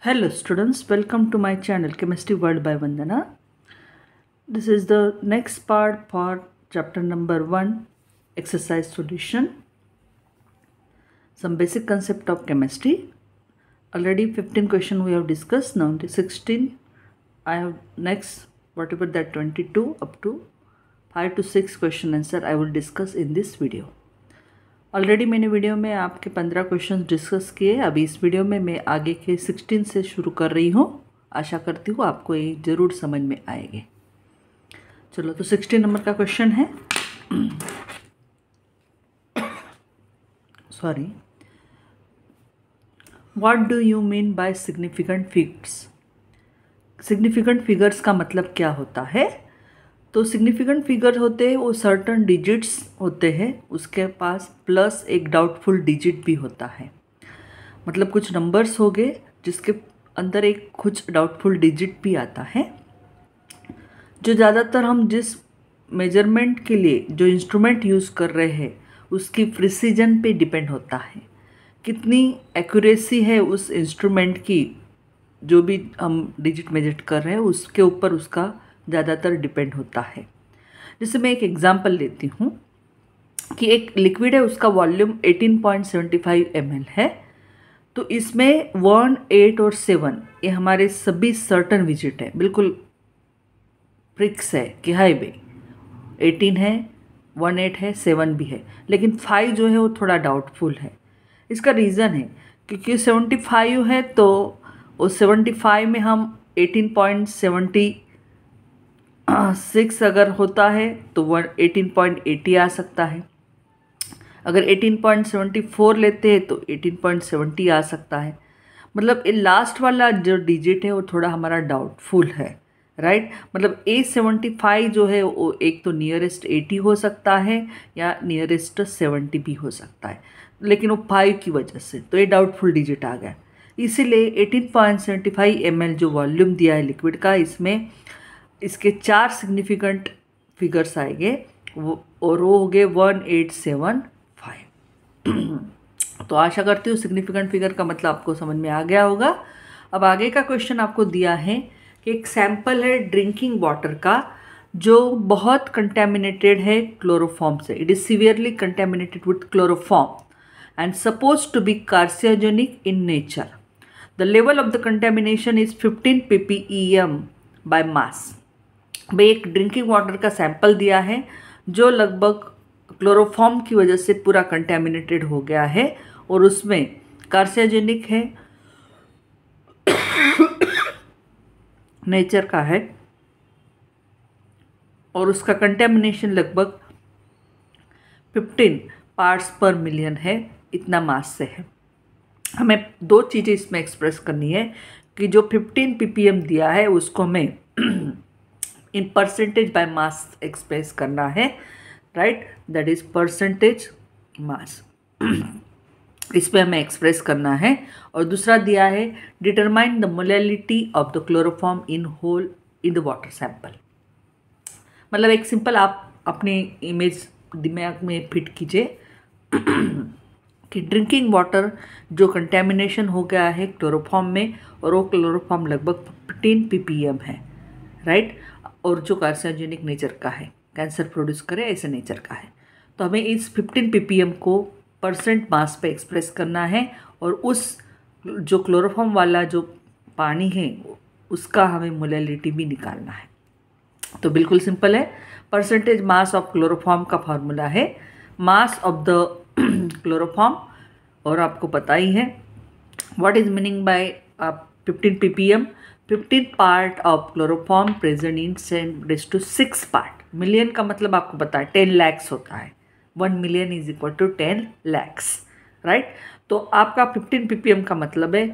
Hello students, welcome to my channel Chemistry World by Vandana. This is the next part for chapter number 1 exercise solution. Some basic concept of chemistry. Already 15 question we have discussed now 16. I have next whatever that 22 up to 5 to 6 question answer I will discuss in this video. Already मैंने video में आपके पंद्रह question discuss किए अभी इस video में मैं आगे के सिक्सटीन से शुरू कर रही हूँ आशा करती हूँ आपको ये ज़रूर समझ में आएंगे चलो तो सिक्सटीन नंबर का क्वेश्चन है sorry what do you mean by significant figures significant figures का मतलब क्या होता है तो सिग्निफिकेंट फिगर होते हैं वो सर्टन डिजिट्स होते हैं उसके पास प्लस एक डाउटफुल डिजिट भी होता है मतलब कुछ नंबर्स हो गए जिसके अंदर एक कुछ डाउटफुल डिजिट भी आता है जो ज़्यादातर हम जिस मेजरमेंट के लिए जो इंस्ट्रूमेंट यूज़ कर रहे हैं उसकी प्रिसीजन पे डिपेंड होता है कितनी एक्यूरेसी है उस इंस्ट्रूमेंट की जो भी हम डिजिट मेजर कर रहे हैं उसके ऊपर उसका ज़्यादातर डिपेंड होता है जैसे मैं एक एग्ज़ाम्पल लेती हूँ कि एक लिक्विड है उसका वॉल्यूम 18.75 पॉइंट है तो इसमें वन एट और सेवन ये हमारे सभी सर्टन विजिट हैं बिल्कुल प्रिक्स है कि हाई वे एटीन है वन एट है सेवन भी है लेकिन फाइव जो है वो थोड़ा डाउटफुल है इसका रीज़न है क्योंकि सेवेंटी फाइव है तो उस सेवेंटी फाइव में हम एटीन पॉइंट सेवेंटी सिक्स अगर होता है तो वन एटीन पॉइंट एटी आ सकता है अगर एटीन पॉइंट सेवेंटी फोर लेते हैं तो एटीन पॉइंट सेवेंटी आ सकता है मतलब ये लास्ट वाला जो डिजिट है वो थोड़ा हमारा डाउटफुल है राइट right? मतलब ए सेवेंटी फाइव जो है वो एक तो नियरेस्ट एटी हो सकता है या नियरेस्ट सेवेंटी भी हो सकता है लेकिन वो फाइव की वजह से तो ये डाउटफुल डिजिट आ गया इसीलिए eighteen point seventy five M जो वॉल्यूम दिया है लिक्विड का इसमें इसके चार सिग्निफिकेंट फिगर्स आएंगे वो और वो हो गए वन एट सेवन फाइव तो आशा करती हूँ सिग्निफिकेंट फिगर का मतलब आपको समझ में आ गया होगा अब आगे का क्वेश्चन आपको दिया है कि एक सैंपल है ड्रिंकिंग वाटर का जो बहुत कंटेमिनेटेड है क्लोरोफॉर्म से it is severely contaminated with chloroform and suppose to be carcinogenic in nature the level of the contamination is fifteen p p e m by mass भाई एक drinking water का sample दिया है जो लगभग chloroform की वजह से पूरा कंटेमिनेटेड हो गया है और उसमें कार्सियोजेनिक है नेचर का है और उसका कंटेमिनेशन लगभग फिफ्टीन पार्ट्स पर मिलियन है इतना मास से है हमें दो चीज़ें इसमें एक्सप्रेस करनी है कि जो फिफ्टीन पीपीएम दिया है उसको हमें in percentage by mass express करना है right that is percentage mass इस पर हमें एक्सप्रेस करना है और दूसरा दिया है determine the molality of the chloroform in whole in the water sample मतलब एक सिंपल आप अपने इमेज दिमाग में फिट कीजिए कि ड्रिंकिंग वाटर जो कंटेमिनेशन हो गया है क्लोरोफॉर्म में और वो क्लोरोफॉर्म लगभग फिफ्टीन पी है राइट और जो कार्सियोजेनिक नेचर का है कैंसर प्रोड्यूस करे ऐसे नेचर का है तो हमें इस 15 पीपीएम को परसेंट मास पे एक्सप्रेस करना है और उस जो क्लोरोफॉम वाला जो पानी है उसका हमें मोलैलिटी भी निकालना है तो बिल्कुल सिंपल है परसेंटेज मास ऑफ क्लोरोफॉम का फार्मूला है मास ऑफ द क्लोरोफॉम और आपको पता ही है व्हाट इज़ मीनिंग बाय आप fifteen p p m fifteen part of chloroform present in cent raise to six part million का मतलब आपको पता है टेन लैक्स होता है one million is equal to ten lakhs right तो आपका फिफ्टीन पीपीएम का मतलब है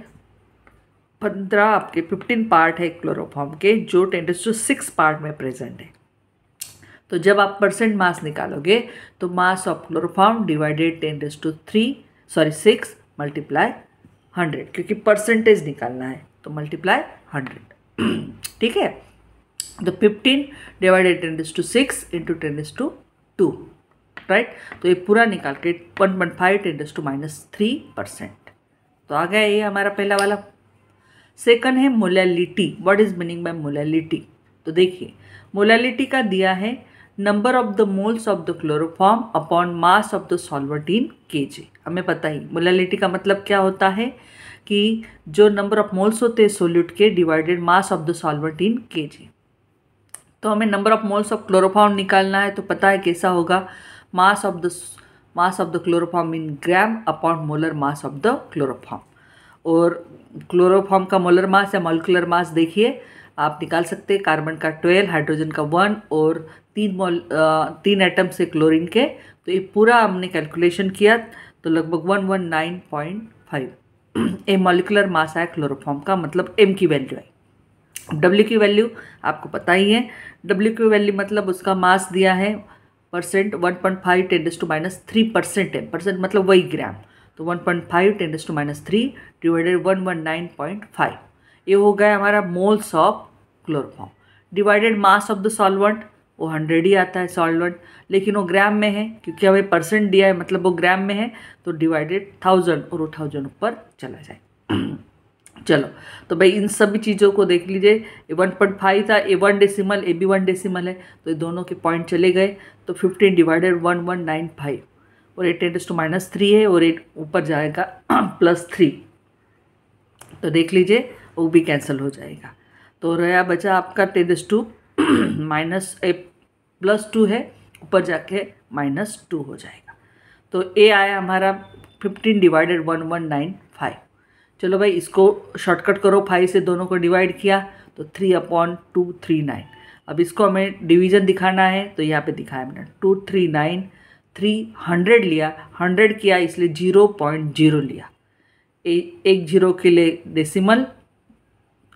पंद्रह आपके फिफ्टीन पार्ट है क्लोरोफॉर्म के जो ten raise to six part में प्रेजेंट है तो जब आप परसेंट मास निकालोगे तो mass of chloroform divided ten raise to three sorry six multiply hundred क्योंकि परसेंटेज निकालना है तो मल्टीप्लाई हंड्रेड ठीक है तो fifteen divided ten is to six into ten is to two right तो ये पूरा निकाल के one point five ten is to minus three percent तो आ गया ये हमारा पहला वाला सेकंड है molality what is meaning by molality तो देखिए मोलैलिटी का दिया है number of the moles of the chloroform upon mass of the solvent in के हमें पता ही मोलैलिटी का मतलब क्या होता है कि जो नंबर ऑफ मोल्स होते हैं सोल्यूट के divided mass of the solvent in के तो हमें number of moles of chloroform निकालना है तो पता है कैसा होगा mass of the mass of the chloroform in gram upon molar mass of the chloroform और क्लोरोफॉर्म का मोलर मास या मोलिकुलर मास देखिए आप निकाल सकते हैं कार्बन का ट्वेल्व हाइड्रोजन का वन और तीन मोल तीन एटम से क्लोरीन के तो ये पूरा हमने कैलकुलेशन किया तो लगभग one one nine point five a molecular mass है क्लोरोफॉर्म का मतलब एम की वैल्यू है डब्ल्यू की वैल्यू आपको पता ही है डब्ल्यू की वैल्यू मतलब उसका मास दिया है percent one point five ten raise to minus three percent है परसेंट मतलब वही ग्राम तो one point five ten raise to minus three divided one one nine point five ये हो गया हमारा moles of chloroform divided mass of the solvent वो hundred ही आता है सॉल्वेंट लेकिन वो ग्राम में है क्योंकि हमें परसेंट दिया है मतलब वो ग्राम में है तो डिवाइडेड थाउजेंड और वो थाउजेंड ऊपर चला जाए चलो तो भाई इन सभी चीज़ों को देख लीजिए ए वन पॉइंट फाइव था a one decimal a b one decimal है तो ये दोनों के पॉइंट चले गए तो fifteen divided one one nine five और eight and two minus three है और एट ऊपर जाएगा प्लस थ्री तो देख लीजिए वो भी कैंसिल हो जाएगा तो रहा बचा आपका ten two minus a plus two है ऊपर जाके माइनस टू हो जाएगा तो ए आया हमारा fifteen divided one one nine five चलो भाई इसको शॉर्टकट करो फाइव से दोनों को डिवाइड किया तो three upon two three nine अब इसको हमें डिवीजन दिखाना है तो यहाँ पे दिखाया मैंने two three nine three hundred लिया हंड्रेड किया इसलिए जीरो पॉइंट जीरो लिया ए, एक जीरो के लिए डेसिमल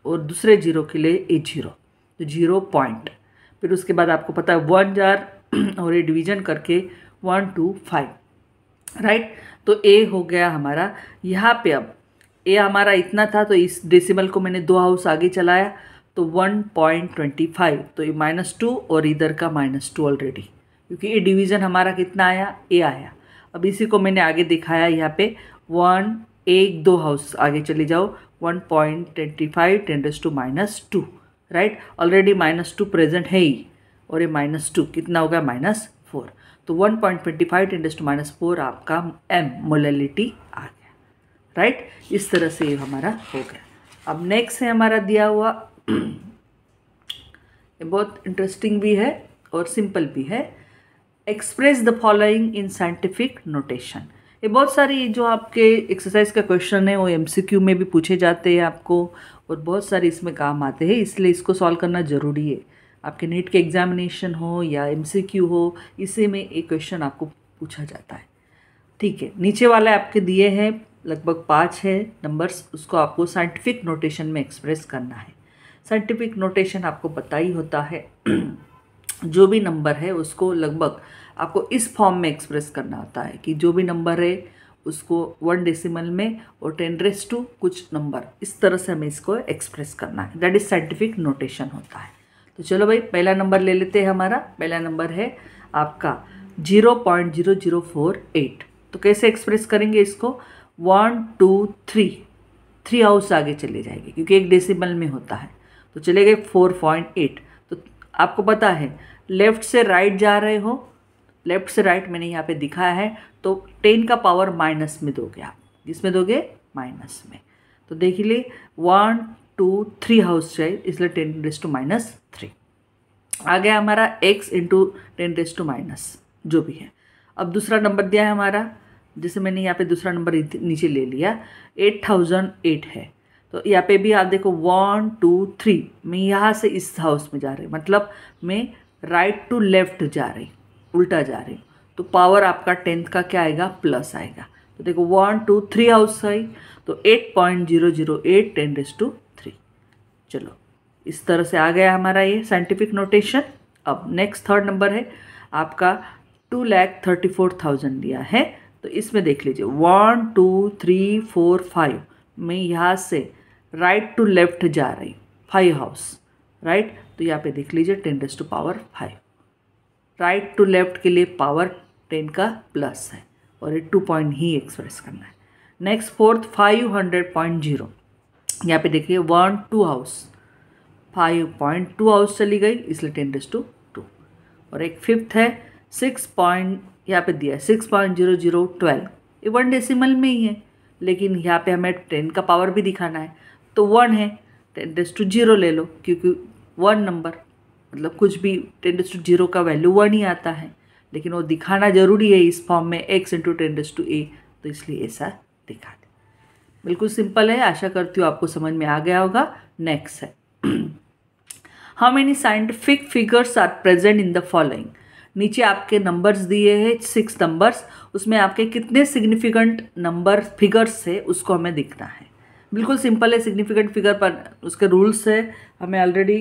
और दूसरे जीरो के लिए ए जीरो तो जीरो पॉइंट फिर उसके बाद आपको पता है वन जार और ये डिवीजन करके वन टू फाइव राइट तो ए हो गया हमारा यहाँ पे अब ए हमारा इतना था तो इस डेसिमल को मैंने दो हाउस आगे चलाया तो वन पॉइंट ट्वेंटी फाइव तो ये माइनस टू और इधर का माइनस टू ऑलरेडी क्योंकि ये डिवीज़न हमारा कितना आया ए आया अब इसी को मैंने आगे दिखाया यहाँ पे वन एक दो हाउस आगे चले जाओ one point twenty five ten raise to minus two right already minus two present है ही और ये माइनस टू कितना होगा माइनस फोर तो one point twenty five index to minus four आपका एम मोलिटी आ गया राइट right? इस तरह से ये हमारा हो गया अब नेक्स्ट है हमारा दिया हुआ ये बहुत इंटरेस्टिंग भी है और सिंपल भी है express the following in scientific notation ये बहुत सारी जो आपके एक्सरसाइज का क्वेश्चन है वो एमसीक्यू में भी पूछे जाते हैं आपको और बहुत सारे इसमें काम आते हैं इसलिए इसको सॉल्व करना ज़रूरी है आपके नेट के एग्जामिनेशन हो या एम हो इसी में एक क्वेश्चन आपको पूछा जाता है ठीक है नीचे वाले आपके दिए हैं लगभग पाँच है नंबर्स उसको आपको साइंटिफिक नोटेशन में एक्सप्रेस करना है साइंटिफिक नोटेशन आपको पता ही होता है जो भी नंबर है उसको लगभग आपको इस फॉर्म में एक्सप्रेस करना होता है कि जो भी नंबर है उसको वन डेसिमल में और टेन रेस टू कुछ नंबर इस तरह से हमें इसको एक्सप्रेस करना है दैट इज़ साइंटिफिक नोटेशन होता है तो चलो भाई पहला नंबर ले लेते हैं हमारा पहला नंबर है आपका zero point zero zero four eight तो कैसे एक्सप्रेस करेंगे इसको one two three three house आगे चले जाएंगे क्योंकि एक डेसिमल में होता है तो चले गए फोर पॉइंट एट तो आपको पता है लेफ़्ट से राइट right जा रहे हो लेफ़्ट से राइट right मैंने यहाँ पे दिखाया है तो टेन का पावर माइनस में दोगे आप इसमें दोगे माइनस में तो देख लिए वन टू थ्री हाउस चाहिए इसलिए ten raise to minus three आ गया हमारा x into ten raise to minus जो भी है अब दूसरा नंबर दिया है हमारा जैसे मैंने यहाँ पे दूसरा नंबर नीचे ले लिया एट थाउजेंड एट है तो यहाँ पे भी आप देखो वन टू थ्री मैं यहाँ से इस हाउस में जा रही मतलब मैं राइट टू लेफ्ट जा रही उल्टा जा रही तो पावर आपका टेंथ का क्या आएगा प्लस आएगा तो देखो वन टू थ्री हाउस आई तो eight point zero zero eight ten raise to three चलो इस तरह से आ गया हमारा ये साइंटिफिक नोटेशन अब नेक्स्ट थर्ड नंबर है आपका two lakh thirty four thousand दिया है तो इसमें देख लीजिए one two three four five मैं यहाँ से राइट टू लेफ्ट जा रही हूँ फाइव हाउस राइट तो यहाँ पे देख लीजिए ten raise to power five right to left के लिए पावर टेन का प्लस है और ये टू पॉइंट ही एक्सप्रेस करना है next fourth five hundred point zero यहाँ पे देखिए one two house five point two house चली गई इसलिए टेन डेज टू टू और एक फिफ्थ है सिक्स पॉइंट यहाँ पर दिया है six point zero zero twelve ये वन डेसिमल में ही है लेकिन यहाँ पर हमें टेन का पावर भी दिखाना है तो वन है टेन डेज टू जीरो ले लो क्योंकि वन नंबर मतलब कुछ भी टेन डेज टू जीरो का वैल्यू वन ही आता है लेकिन वो दिखाना ज़रूरी है इस फॉर्म में x into ten to a तो इसलिए ऐसा दिखा दें बिल्कुल सिंपल है आशा करती हूँ आपको समझ में आ गया होगा नेक्स्ट है how many scientific figures are present in the following नीचे आपके नंबर्स दिए हैं सिक्स नंबर्स उसमें आपके कितने सिग्निफिकेंट नंबर फिगर्स है उसको हमें दिखना है बिल्कुल सिंपल है सिग्निफिकेंट फिगर पर उसके रूल्स है हमें ऑलरेडी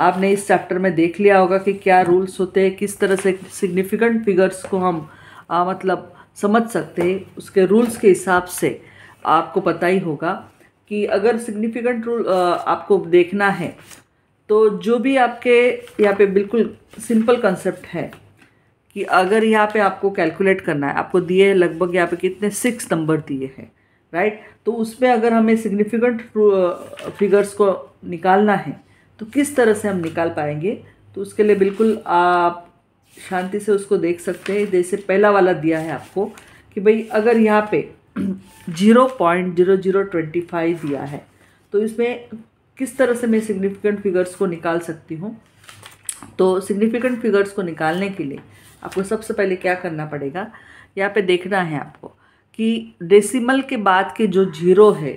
आपने इस चैप्टर में देख लिया होगा कि क्या रूल्स होते हैं किस तरह से सिग्निफिकेंट फिगर्स को हम आ, मतलब समझ सकते हैं उसके रूल्स के हिसाब से आपको पता ही होगा कि अगर सिग्निफिकेंट रूल आपको देखना है तो जो भी आपके यहाँ पे बिल्कुल सिंपल कंसेप्ट है कि अगर यहाँ पे आपको कैलकुलेट करना है आपको दिए लगभग यहाँ पे कितने सिक्स नंबर दिए हैं राइट तो उसमें अगर हमें सिग्निफिकेंट फिगर्स को निकालना है तो किस तरह से हम निकाल पाएंगे तो उसके लिए बिल्कुल आप शांति से उसको देख सकते हैं जैसे पहला वाला दिया है आपको कि भाई अगर यहाँ पे zero point zero zero twenty five दिया है तो इसमें किस तरह से मैं सिग्निफिकेंट फिगर्स को निकाल सकती हूँ तो सिग्निफिकेंट फिगर्स को निकालने के लिए आपको सबसे पहले क्या करना पड़ेगा यहाँ पे देखना है आपको कि डेसिमल के बाद के जो जीरो है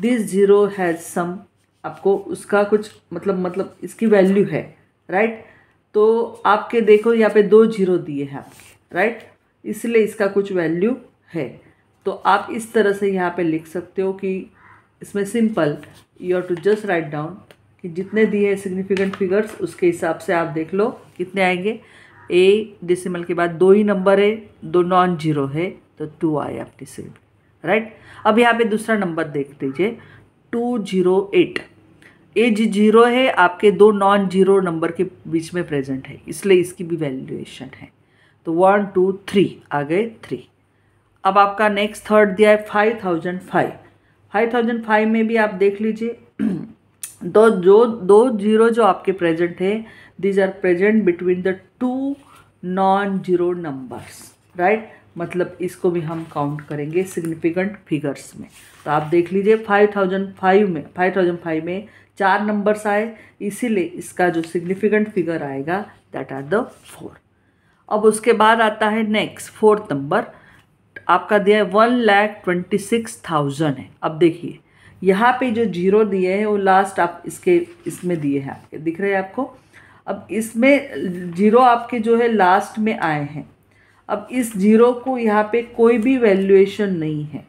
दिस जीरो हैज़ सम आपको उसका कुछ मतलब मतलब इसकी वैल्यू है राइट तो आपके देखो यहाँ पे दो जीरो दिए हैं आपके राइट इसलिए इसका कुछ वैल्यू है तो आप इस तरह से यहाँ पे लिख सकते हो कि इसमें simple you to just write down कि जितने दिए हैं सिग्निफिकेंट फिगर्स उसके हिसाब से आप देख लो कितने आएंगे ए डिसिमल के बाद दो ही नंबर है दो नॉन जीरो है तो टू आए आप डिसिमल राइट अब यहाँ पे दूसरा नंबर देख लीजिए टू जीरो एट एज जीरो है आपके दो नॉन जीरो नंबर के बीच में प्रेजेंट है इसलिए इसकी भी वैल्यूएशन है तो वन टू थ्री आ गए थ्री अब आपका नेक्स्ट थर्ड दिया है five thousand five five thousand five में भी आप देख लीजिए दो जो दो जीरो जो आपके प्रेजेंट है these are present between the two non zero numbers right मतलब इसको भी हम काउंट करेंगे सिग्निफिकेंट फिगर्स में तो आप देख लीजिए फाइव थाउजेंड फाइव में फाइव थाउजेंड फाइव में चार नंबर्स आए इसीलिए इसका जो सिग्निफिकेंट फिगर आएगा दैट आर द फोर अब उसके बाद आता है नेक्स्ट फोर्थ नंबर आपका दिया है one lakh twenty six thousand है अब देखिए यहाँ पे जो जीरो दिए हैं वो लास्ट आप इसके इसमें दिए हैं आपके दिख रहे हैं आपको अब इसमें जीरो आपके जो है लास्ट में आए हैं अब इस जीरो को यहाँ पे कोई भी वैल्यूएशन नहीं है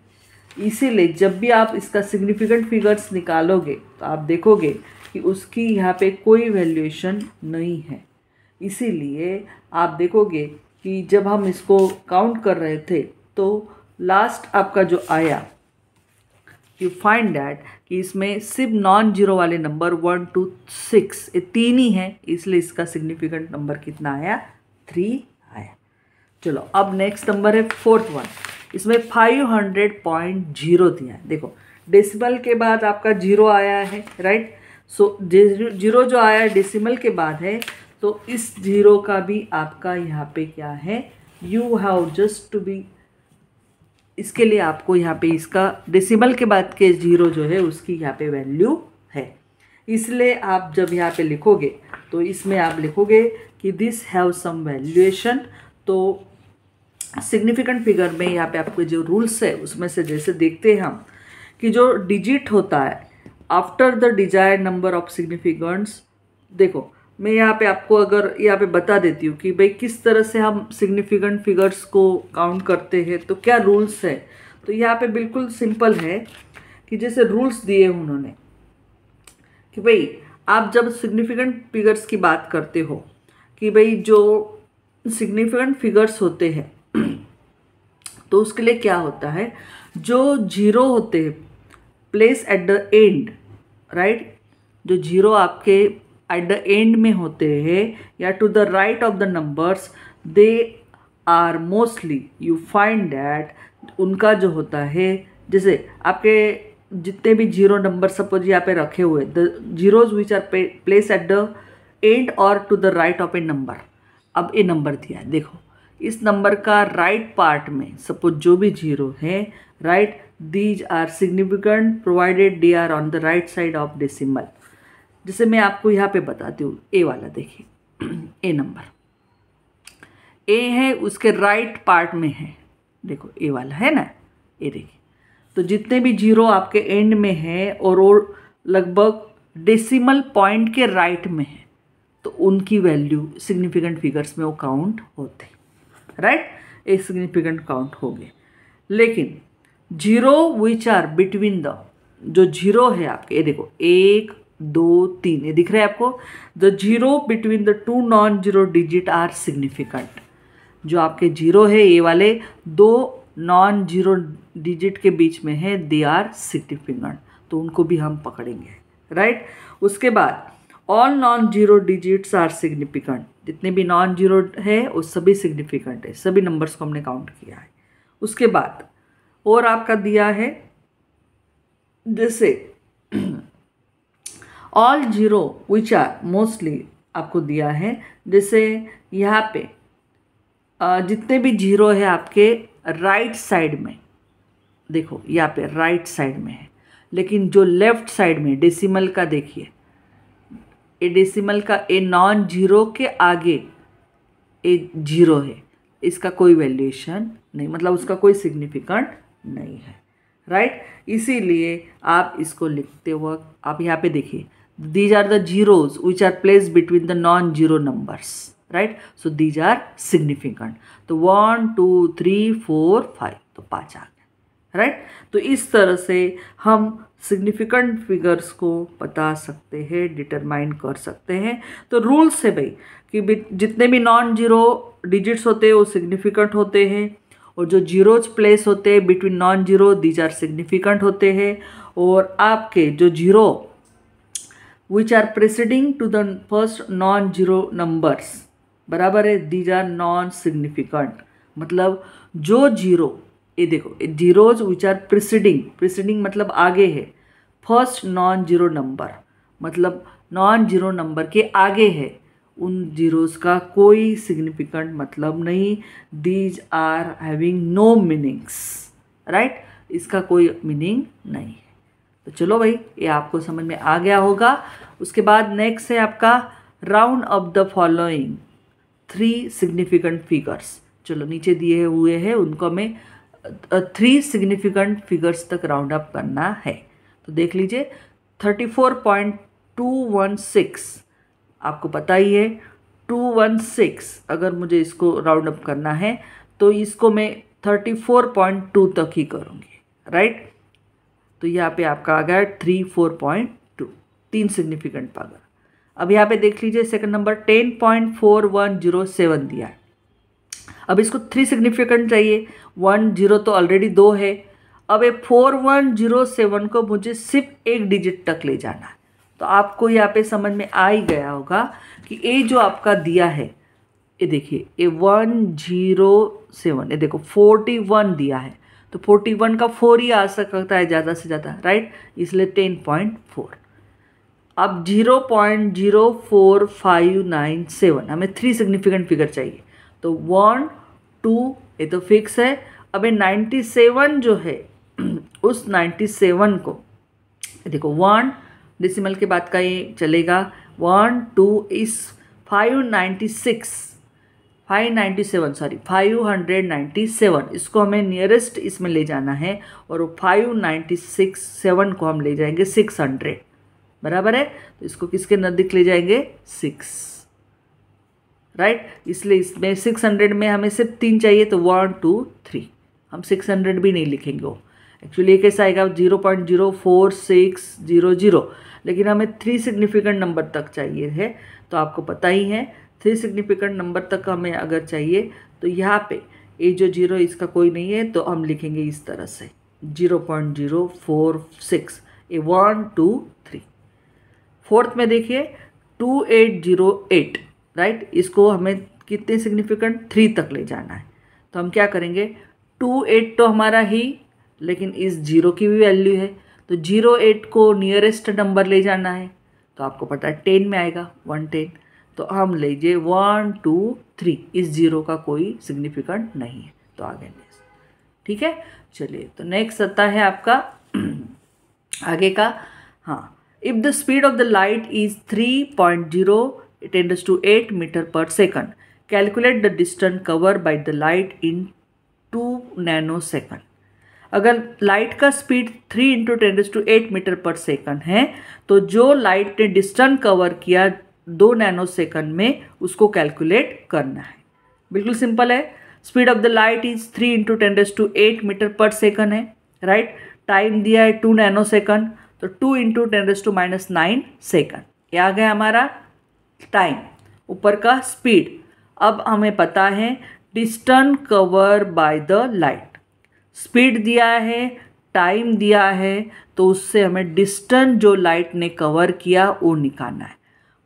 इसीलिए जब भी आप इसका सिग्निफिकेंट फिगर्स निकालोगे तो आप देखोगे कि उसकी यहाँ पे कोई वैल्यूएशन नहीं है इसीलिए आप देखोगे कि जब हम इसको काउंट कर रहे थे तो लास्ट आपका जो आया यू फाइंड डैट कि इसमें सिर्फ नॉन जीरो वाले नंबर वन टू सिक्स ये तीन ही हैं इसलिए इसका सिग्निफिकेंट नंबर कितना आया थ्री आया चलो अब नेक्स्ट नंबर है फोर्थ वन इसमें फाइव हंड्रेड पॉइंट जीरो दिया है देखो डेसिमल के बाद आपका जीरो आया है राइट सो जीरो जो आया है डेसिमल के बाद है तो इस जीरो का भी आपका यहाँ पे क्या है you have just to be इसके लिए आपको यहाँ पे इसका डेसिमल के बाद के जीरो जो है उसकी यहाँ पे वैल्यू है इसलिए आप जब यहाँ पे लिखोगे तो इसमें आप लिखोगे कि दिस हैव सम वैल्यूएशन तो सिग्निफिकेंट फिगर में यहाँ पे आपके जो रूल्स है उसमें से जैसे देखते हैं हम कि जो डिजिट होता है after the desired number of significants देखो मैं यहाँ पे आपको अगर यहाँ पे बता देती हूँ कि भाई किस तरह से हम सिग्निफिकेंट फिगर्स को काउंट करते हैं तो क्या रूल्स है तो यहाँ पे बिल्कुल सिंपल है कि जैसे रूल्स दिए उन्होंने कि भाई आप जब सिग्निफिकेंट फिगर्स की बात करते हो कि भाई जो सिग्निफिकेंट फिगर्स होते हैं तो उसके लिए क्या होता है जो जीरो होते place at the end right जो जीरो आपके एट द एंड में होते हैं या to the right of the numbers they are mostly you find that उनका जो होता है जैसे आपके जितने भी जीरो नंबर सपोज यहाँ पे रखे हुए the zeros which are place at the end और to the right of a number अब ए नंबर दिया है देखो इस नंबर का राइट पार्ट में सपोज जो भी जीरो है right these are significant provided they are on the right side of decimal जैसे मैं आपको यहाँ पे बताती हूँ ए वाला देखिए ए नंबर ए है उसके राइट पार्ट में है देखो ए वाला है ना ए देखिए तो जितने भी जीरो आपके एंड में है और वो लगभग डेसिमल पॉइंट के राइट में है तो उनकी वैल्यू सिग्निफिकेंट फिगर्स में वो काउंट होते हैं राइट ए सिग्निफिकेंट काउंट हो गए लेकिन zero which are between the जो जीरो है आपके ये देखो एक दो तीन ये दिख रहा है आपको the zero between the two non zero digit are significant जो आपके जीरो है ये वाले दो नॉन जीरो डिजिट के बीच में है दे आर सिग्निफिकेंट तो उनको भी हम पकड़ेंगे राइट उसके बाद all non zero digits are significant जितने भी नॉन जीरो है वो सभी सिग्निफिकेंट है सभी नंबर्स को हमने काउंट किया है उसके बाद और आपका दिया है जैसे all zero which are mostly आपको दिया है जैसे यहाँ पे जितने भी जीरो है आपके राइट साइड में देखो यहाँ पे राइट साइड में है लेकिन जो लेफ्ट साइड में डेसिमल का देखिए ए डेसिमल का ए नॉन जीरो के आगे ए जीरो है इसका कोई वैल्यूएशन नहीं मतलब उसका कोई सिग्निफिकेंट नहीं है राइट right? इसीलिए आप इसको लिखते वक्त आप यहाँ पे देखिए these are the zeros which are place between the non zero numbers right so these are significant तो one two three four five तो पाँच आ गए राइट तो इस तरह से हम सिग्निफिकेंट फिगर्स को बता सकते हैं डिटरमाइन कर सकते हैं तो रूल्स है भाई कि जितने भी नॉन जीरो डिजिट्स होते हैं वो सिग्निफिकेंट होते हैं और जो जीरोज प्लेस होते हैं between non zero these are significant होते हैं और आपके जो zero which are preceding to the first non zero numbers बराबर है दीज आर नॉन सिग्निफिकेंट मतलब जो जीरो ये देखो zeros which are preceding preceding मतलब आगे है फर्स्ट नॉन जीरो नंबर मतलब नॉन जीरो नंबर के आगे है उन जीरोज का कोई सिग्निफिकेंट मतलब नहीं these are having no meanings right इसका कोई मीनिंग नहीं है तो चलो भाई ये आपको समझ में आ गया होगा उसके बाद नेक्स्ट है आपका round off the following three significant figures चलो नीचे दिए हुए हैं उनको मैं थ्री सिग्निफिकेंट फिगर्स तक राउंड अप करना है तो देख लीजिए thirty four point two one six आपको पता ही है टू वन सिक्स अगर मुझे इसको राउंड अप करना है तो इसको मैं थर्टी फोर पॉइंट टू तक ही करूँगी राइट तो यहाँ पे आपका आ गया थ्री फोर पॉइंट टू तीन सिग्निफिकेंट पावर अब यहाँ पे देख लीजिए second number ten point four one zero seven दिया है अब इसको थ्री सिग्निफिकेंट चाहिए वन जीरो तो ऑलरेडी दो है अब ये फोर वन जीरो सेवन को मुझे सिर्फ एक डिजिट तक ले जाना है तो आपको यहाँ पे समझ में आ ही गया होगा कि ये जो आपका दिया है ये देखिए ये वन जीरो सेवन ये देखो फोर्टी वन दिया है तो फोर्टी वन का फोर ही आ सकता है ज़्यादा से ज़्यादा राइट इसलिए टेन पॉइंट फोर अब zero point zero four five nine seven हमें थ्री सिग्निफिकेंट फिगर चाहिए तो वन टू ये तो फिक्स है अभी नाइन्टी सेवन जो है उस नाइन्टी सेवन को देखो वन डिसिमल के बाद का ये चलेगा वन टू इस five ninety six five ninety seven sorry five hundred ninety seven इसको हमें नियरेस्ट इसमें ले जाना है और वो फाइव नाइन्टी सिक्स सेवन को हम ले जाएंगे सिक्स हंड्रेड बराबर है तो इसको किसके नज़दीक ले जाएंगे सिक्स राइट इसलिए इसमें सिक्स हंड्रेड में हमें सिर्फ तीन चाहिए तो वन टू थ्री हम सिक्स हंड्रेड भी नहीं लिखेंगे वो एक्चुअली ये कैसा आएगा zero point zero four six zero zero लेकिन हमें थ्री सिग्निफिकेंट नंबर तक चाहिए है तो आपको पता ही है थ्री सिग्निफिकेंट नंबर तक हमें अगर चाहिए तो यहाँ पे ये जो जीरो इसका कोई नहीं है तो हम लिखेंगे इस तरह से zero point zero four six ए वन टू थ्री फोर्थ में देखिए two eight zero eight right इसको हमें कितने सिग्निफिकेंट थ्री तक ले जाना है तो हम क्या करेंगे टू एट तो हमारा ही लेकिन इस जीरो की भी वैल्यू है तो जीरो एट को नियरेस्ट नंबर ले जाना है तो आपको पता है टेन में आएगा वन टेन तो हम लीजिए वन टू थ्री इस जीरो का कोई सिग्निफिकेंट नहीं है तो आगे ठीक है चलिए तो नेक्स्ट आता है आपका आगे का हाँ if the speed of the light is three point zero it tends to 8 meter per second. Calculate the distance covered by the light in 2 nanosecond. अगर लाइट का speed 3 into tends to eight metre per second है तो जो light ने distance cover किया दो nano second में उसको कैलकुलेट करना है बिल्कुल सिंपल है speed of the light is three into tends to eight metre per second है राइट right? टाइम दिया है टू नैनो सेकंड तो two into tends to minus nine second ये आ गया हमारा टाइम ऊपर का स्पीड अब हमें पता है distance cover by the light speed दिया है टाइम दिया है तो उससे हमें डिस्टन जो लाइट ने कवर किया वो निकालना है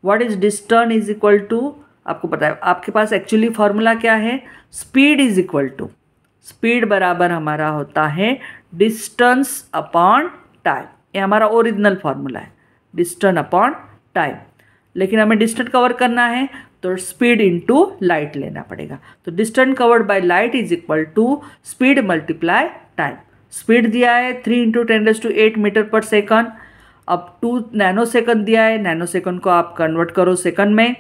what is distance is equal to आपको पता है आपके पास एक्चुअली फॉर्मूला क्या है speed is equal to speed बराबर हमारा होता है डिस्टेंस अपॉन टाइम ये हमारा ओरिजिनल फार्मूला है डिस्टेंस अपॉन टाइम लेकिन हमें डिस्टेंट कवर करना है तो स्पीड इनटू लाइट लेना पड़ेगा तो distance covered by light is equal to speed multiply time speed दिया है three into ten days to eight metre per second अब टू नैनो सेकंड दिया है नैनो सेकंड को आप कन्वर्ट करो सेकंड में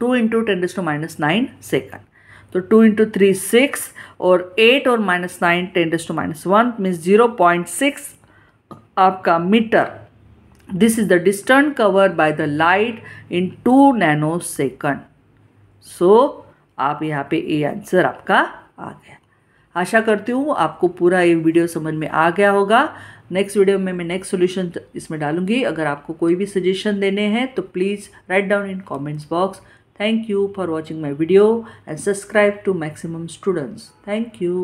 two into ten days to minus nine second तो टू इंटू थ्री सिक्स और एट और minus nine ten days to minus one means zero point six आपका metre This is the distance covered by the light in nanosecond So, आप यहाँ पे A answer आपका आ गया आशा करती हूँ आपको पूरा ये वीडियो समझ में आ गया होगा नेक्स्ट वीडियो में मैं नेक्स्ट सोल्यूशन इसमें डालूंगी अगर आपको कोई भी सजेशन देने हैं तो please write down in comments box thank you for watching my video and subscribe to maximum students thank you